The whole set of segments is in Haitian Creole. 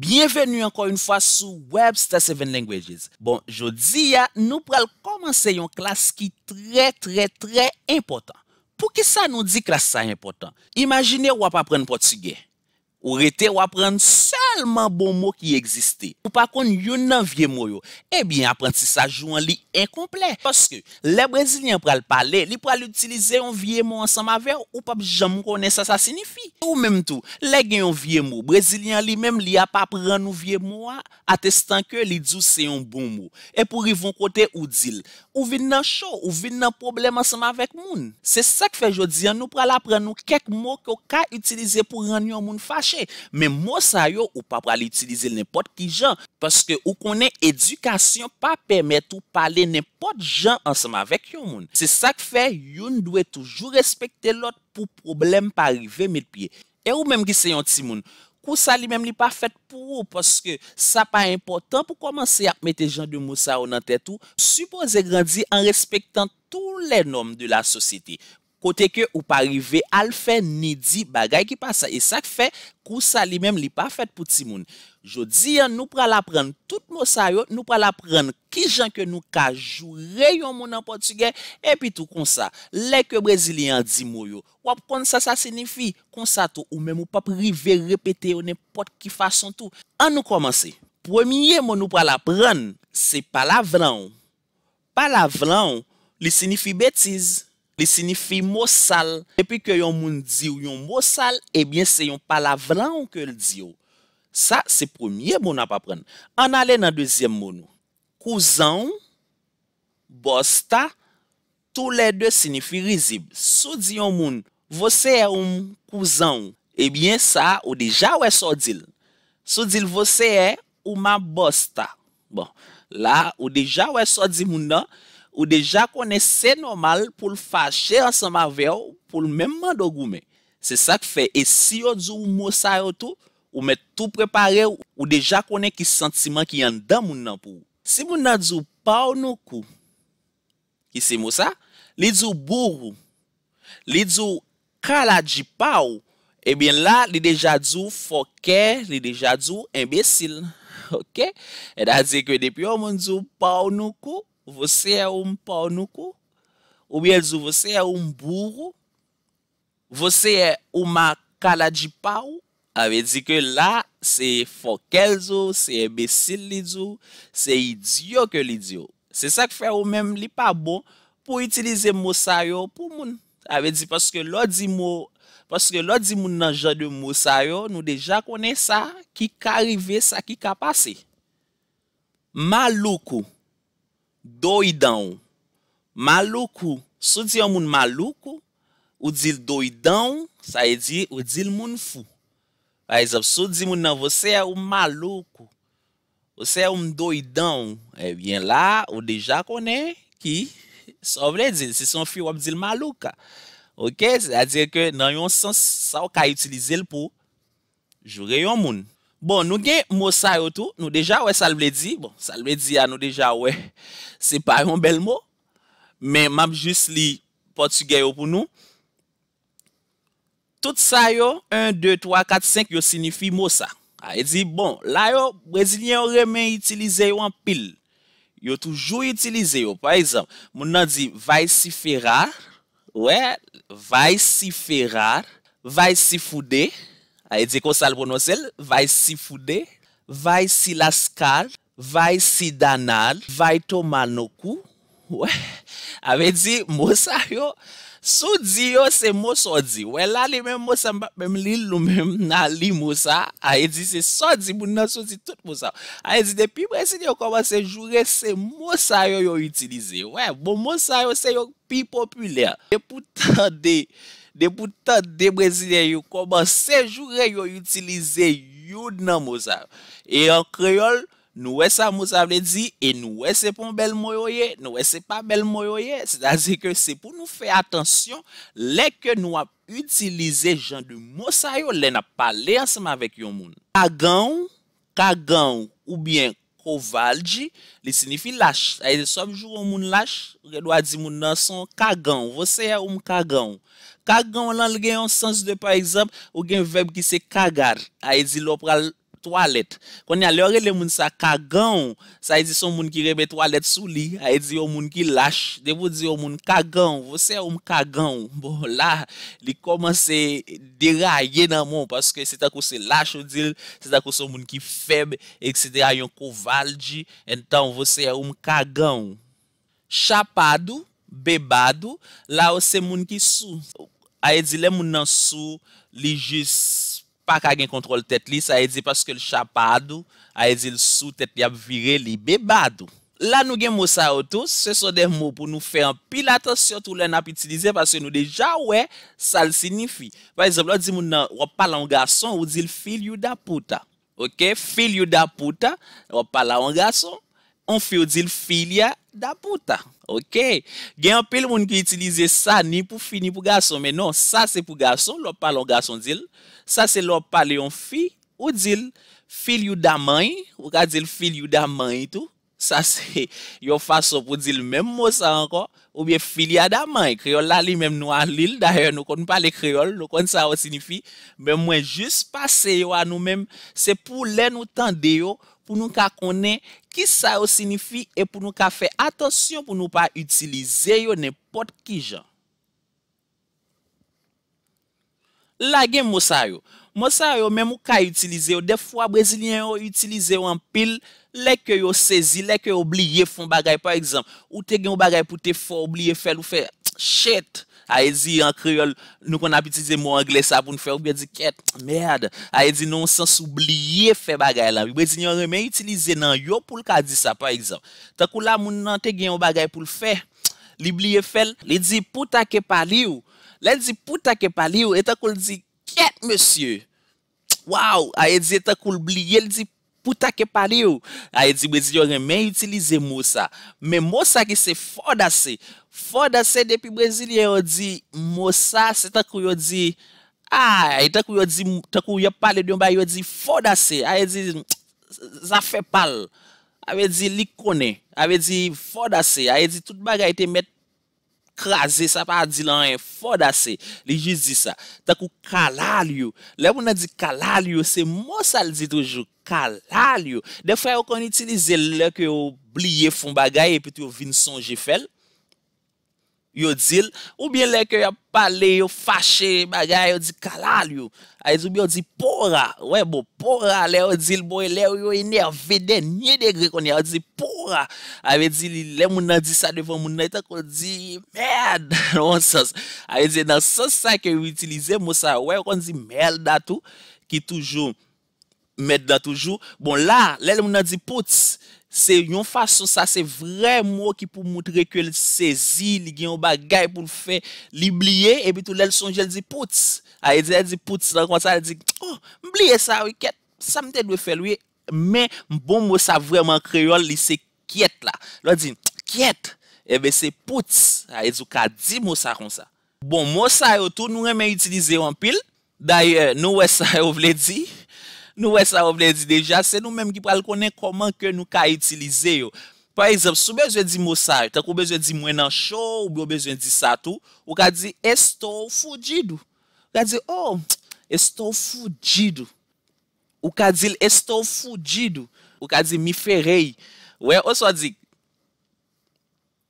Bienvenu ankon yon fwa sou Webster 7 Languages. Bon, jodi ya nou pral komanse yon klas ki tre tre tre impotant. Pou ki sa nou di klas sa impotant? Imajine wap apren portuge. Ou rete ou apren selman bon mou ki egziste Ou pakon yon nan vie mou yo Ebyen eh apren si sa joun li enkomple Poske le brezilian pral pale Li pral utilize yon vie mou ansama ve Ou pap jam moun konen sa sa sinifi Ou mem tou le gen yon vie mou Brezilian li menm li ap apren yon vie mou a A testan ke li djou se yon bon mou E pou rivon kote ou dil Ou vin nan show Ou vin nan problem ansama vek moun Se se k fe jodi an nou pral apren nou Kek mou ki yo ka utilize pou ran yon moun fache Men mousa yo ou pa prale itilize nepot ki jan, paske ou konen edukasyon pa pemet ou pale nepot jan ansama vek yon moun. Se sak fe, yon dwe toujou respekte lot pou problem pa rive met piye. E ou menm ki se yon ti moun, kousa li menm li pa fet pou ou, paske sa pa importan pou komanse apmete jan de mousa yo nan tete ou, suboze grandi an respektan tou le nom de la sosite. Kote ke ou pa rive al fe ni di bagay ki pa sa. E sak fe kousa li mem li pa fet pou ti moun. Jodi an nou pral apren tout mou sa yo. Nou pral apren ki jan ke nou ka jure yon moun an portugè. E pi tou konsa. Lè ke brezilyan di mou yo. Wap konsa sa sinifi. Konsa tou ou men mou pap rive repete ou ne pot ki fason tou. An nou komanse. Premier moun nou pral apren se palavlan. Palavlan li sinifi betiz. Li sinifi mousal. Depi ke yon moun di ou yon mousal, ebyen se yon palavran ou ke l di ou. Sa, se premier moun ap apren. An ale nan deuxième moun. Kouzan, bosta, tou le de sinifi rizib. Sou di yon moun, vose e oum kouzan ou, ebyen sa ou deja ou e sodil. Sou dil vose e ou ma bosta. Bon, la ou deja ou e sodil moun nan, Ou deja kone se normal pou l fache ansama veyo pou l memman do gume. Se sa ki fe, e si yo dzou mousa yo tou, ou met tou prepare, ou deja kone ki sentiman ki yon dam moun nan pou. Si moun nan dzou paonou kou, ki se mousa, li dzou bourou, li dzou kaladji paou, e bin la li deja dzou fokè, li deja dzou embesil. Ok, e da zekwe depyo moun dzou paonou kou. vose e oum paonoukou, oum elzou vose e oum bourou, vose e ouma kaladjipaou, ave di ke la se fok elzou, se e besil li dzou, se idyo ke li dzou. Se sa ke fe oum em li pa bon, pou itilize mou sa yo pou moun. Ave di paske lò di moun, paske lò di moun nan jò de mou sa yo, nou deja kone sa, ki ka rive sa, ki ka pase. Maloukou, Doidoun, maloukou, sou di yon moun maloukou, ou dil doidoun, sa e di ou dil moun fou. Fais ap, sou di moun nan, vose e ou um maloukou, vose e ou moun doidoun, e eh bien la, ou deja konen ki, sou vle di, se son fi wap dil malouk, ok, a di ke nan yon san sa ou ka itilize l pou jure yon moun. Bon, nou gen mousa yo tou, nou deja wè salvedi. Bon, salvedi ya nou deja wè, se pa yon bel mò. Men, map jis li portugè yo pou nou. Tout sa yo, 1, 2, 3, 4, 5, yo sinifi mousa. Ha, e di, bon, la yo, brezilien yon remè itilize yo an pil. Yo toujou itilize yo. Par exemple, moun nan di, vay si ferar. Ouè, vay si ferar. Vay si foudé. Aye di konsal bonosel, vay si fude, vay si laskal, vay si danal, vay to manoku. Ouè, ave di, mousa yo, soudi yo se mousa di. Ouè, la li men mousa, men li lou men nan li mousa. Aye di, se soudi mounan soudi tout mousa. Aye di, depi mwese di yo komanse jure, se mousa yo yo itilize. Ouè, bon mousa yo se yo pi populer. E pou tandei. Depoutat de Brezilyen yon koman sejoure yon yon utilize yon nan mozav. E yon kreol, nou e sa mozav le di, e nou e se pon bel moyo ye, nou e se pa bel moyo ye. Se dazi ke se pou nou fe atensyon, le ke nou ap utilize jan du mozav yon, le na pale ansama vek yon moun. Kagan, kagan ou bien kagan, Ovaldi li sinifi lache. A e zi sobjou ou moun lache. Ou gen wad zi moun nan son kagoun. Vose ya ou mou kagoun. Kagoun lan li gen yon sans de pa exemple. Ou gen veb ki se kagar. A e zi lopal lache. Toalet. Kwenye alore le moun sa kagoun, sa e di son moun ki rebe toalet sou li. A e di yo moun ki lache. Debo di yo moun kagoun. Vose e om kagoun. Bon la, li koman se deraye nan moun. Paske se tako se lache ou dir, se tako se moun ki feb, ek se deraye yon kovaldi. Entan, vose e om kagoun. Chapado, bebado, la ou se moun ki sou. A e di le moun nan sou, li jis pebado. Paka gen kontrol tet li, sa e zi paske l chapa adou, a e zi l sou tet li ap vire li beba adou. La nou gen mou sa o tou, se so der mou pou nou fe an pil atasyon tou l en ap itilize, pase nou deja we, sa l signifi. Par exemple, la di mou nan, wap pala an gason, ou zi l fil yu da puta. Ok, fil yu da puta, wap pala an gason. On fi ou dil fil ya da puta. Ok. Gen an pel moun ki itilize sa ni pou fi ni pou gason. Menon sa se pou gason. Lop pale an gason dil. Sa se lop pale an fi ou dil. Fil yu da man yi. Ou ka dil fil yu da man yi tou. Sa se yon fason pou dil menm mou sa ankon. Ou biye fili adaman e kriol la li mem nou alil, dahe nou kon nou pale kriol, nou kon sa ou sinifi, be mwen jis pase yo a nou mem, se pou le nou tan de yo, pou nou ka konen ki sa ou sinifi, e pou nou ka fe atensyon pou nou pa utilize yo nepot ki jan. La gen mou sa yo. Mou sa yo, men mou ka utilize yo. Defwa, Brezilyen yo utilize yo an pil lek yo yo sezi, lek yo yo bliye fon bagay. Par exemple, ou te gen yo bagay pou te fo, bliye fel ou fe, chet. Aye di, an kriol, nou kon apitize mou angle sa pou nou fe, ou biye di, ket, merde. Aye di, nou monsans oubliye fe bagay lan. Brezilyen yo remen utilize nan yo pou lka di sa, par exemple. Takou la moun nan te gen yo bagay pou lfe, li bliye fel, li di, pou ta ke pali yo, La e di putake pali ou, e takou li di ket monsye. Waw, a e di etakou li bliye, e di putake pali ou. A e di brezil yon remen utilize mousa. Men mousa ki se foda se. Foda se depi brezil yon di mousa, setakou yon di, a, etakou yon di, etakou yon pali yon ba yon di foda se. A e di, zafepal. A e di likone. A e di foda se. A e di tout bagay te met. Krasi, sa pa di lan yon foda se. Li jis di sa. Takou kalal yon. Le mou nan di kalal yon, se mou sa li di toujou. Kalal yon. De fè yon kon itilize le ke oubliye foun bagay e piti ou vin son jifel. Yo dil, ou miye lè kè yon pale, yon fache, bagay, yo dil kalal yo. A yon di pora, wè bo, pora lè yo dil, bo, lè yo inè vè den, nè den gre konè, yo dil pora. A yon di lè mounan di sa devon mounan, yon kon di mèd nan onsas. A yon di nan sos sa kè yon utilize, mousa, wè kon di mèd nan tou ki toujoum. Met da toujou. Bon la, lè lè mou nan di pout. Se yon fason sa se vre mou ki pou mout reku el se zi. Li gen yon bagay pou l fe li blye. Ebi tou lè l sonjè l di pout. A e di l di pout. La kon sa e di. Oh, mblye sa wiket. Sa mtè dwe felwe. Men, mbon mwosa vreman kreyol li se kyet la. Lwa di, kyet. Ebe se pout. A e di mwosa kon sa. Bon mwosa yo tou nou remen itilize wampil. Daye nou wè sa yo vle di. Nou wè sa wè vle di deja, se nou mèm ki pral konen koman kwen nou ka itilize yo. Par exemple, sou bezwen di mwosay, tako bezwen di mwen an shou, ou bezwen di sa tou, ou ka di, estou foudido. Ou ka di, oh, estou foudido. Ou ka di, estou foudido. Ou ka di, mi ferey. Ou sa di,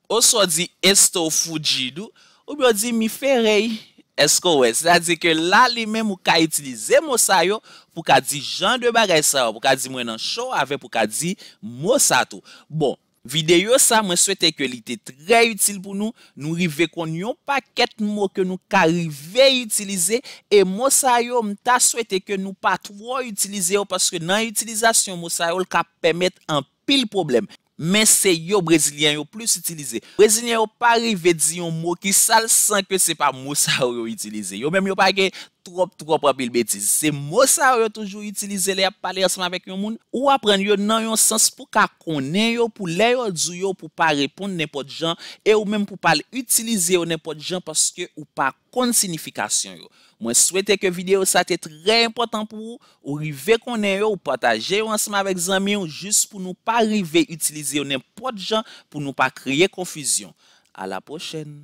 ou sa di, estou foudido. Ou biwa di, mi ferey. Esko we, sa di ke la li men mou ka itilize mou sa yo pou ka di jan de bagay bon, sa yo, pou ka di mwen an sho ave, pou ka di mou sa tou. Bon, videyo sa mwen swete ke li te tre itil pou nou, nou rive kon yon paket mou ke nou ka rive itilize, e mou sa yo mwen ta swete ke nou pa tro itilize yo, paske nan itilizasyon mou sa yo l ka pemet an pil problem. Men se yo Brezilyen yo plus itilize, Brezilyen yo pa rivedi yon mou ki sal san ke se pa mousa yo itilize. Yo menm yo pa ge trop trop apil betize. Se mousa yo toujou itilize le a pale yosama vek yon moun ou apren yo nan yon sens pou ka konen yo pou leyo dzu yo pou pa reponde nepot jan e ou menm pou pale itilize yo nepot jan paske ou pa konsinifikasyon yo. Mwen souwete ke video sa te tre important pou ou, ou rive konen ou, ou pataje ou ansman vek zami ou, jist pou nou pa rive utilize ou nenpo de jan pou nou pa kreye konfizyon. A la pochen!